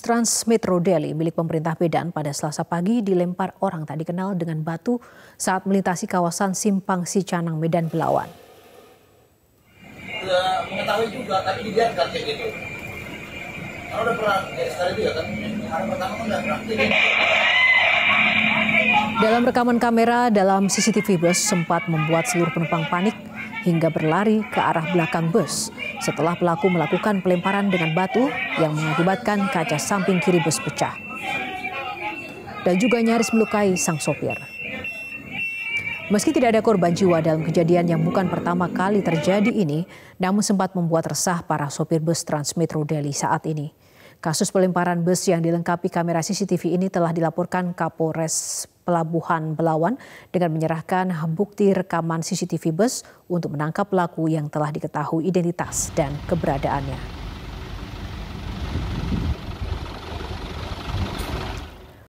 Trans Metro Delhi milik pemerintah Medan pada Selasa pagi dilempar orang tak dikenal dengan batu saat melintasi kawasan Simpang Sicanang Medan Belawan. Gitu. ya, dalam rekaman kamera dalam CCTV bus sempat membuat seluruh penumpang panik hingga berlari ke arah belakang bus setelah pelaku melakukan pelemparan dengan batu yang mengakibatkan kaca samping kiri bus pecah dan juga nyaris melukai sang sopir. Meski tidak ada korban jiwa dalam kejadian yang bukan pertama kali terjadi ini, namun sempat membuat resah para sopir bus Transmetro Delhi saat ini. Kasus pelemparan bus yang dilengkapi kamera CCTV ini telah dilaporkan Kapolres Pelabuhan Belawan dengan menyerahkan bukti rekaman CCTV bus untuk menangkap pelaku yang telah diketahui identitas dan keberadaannya.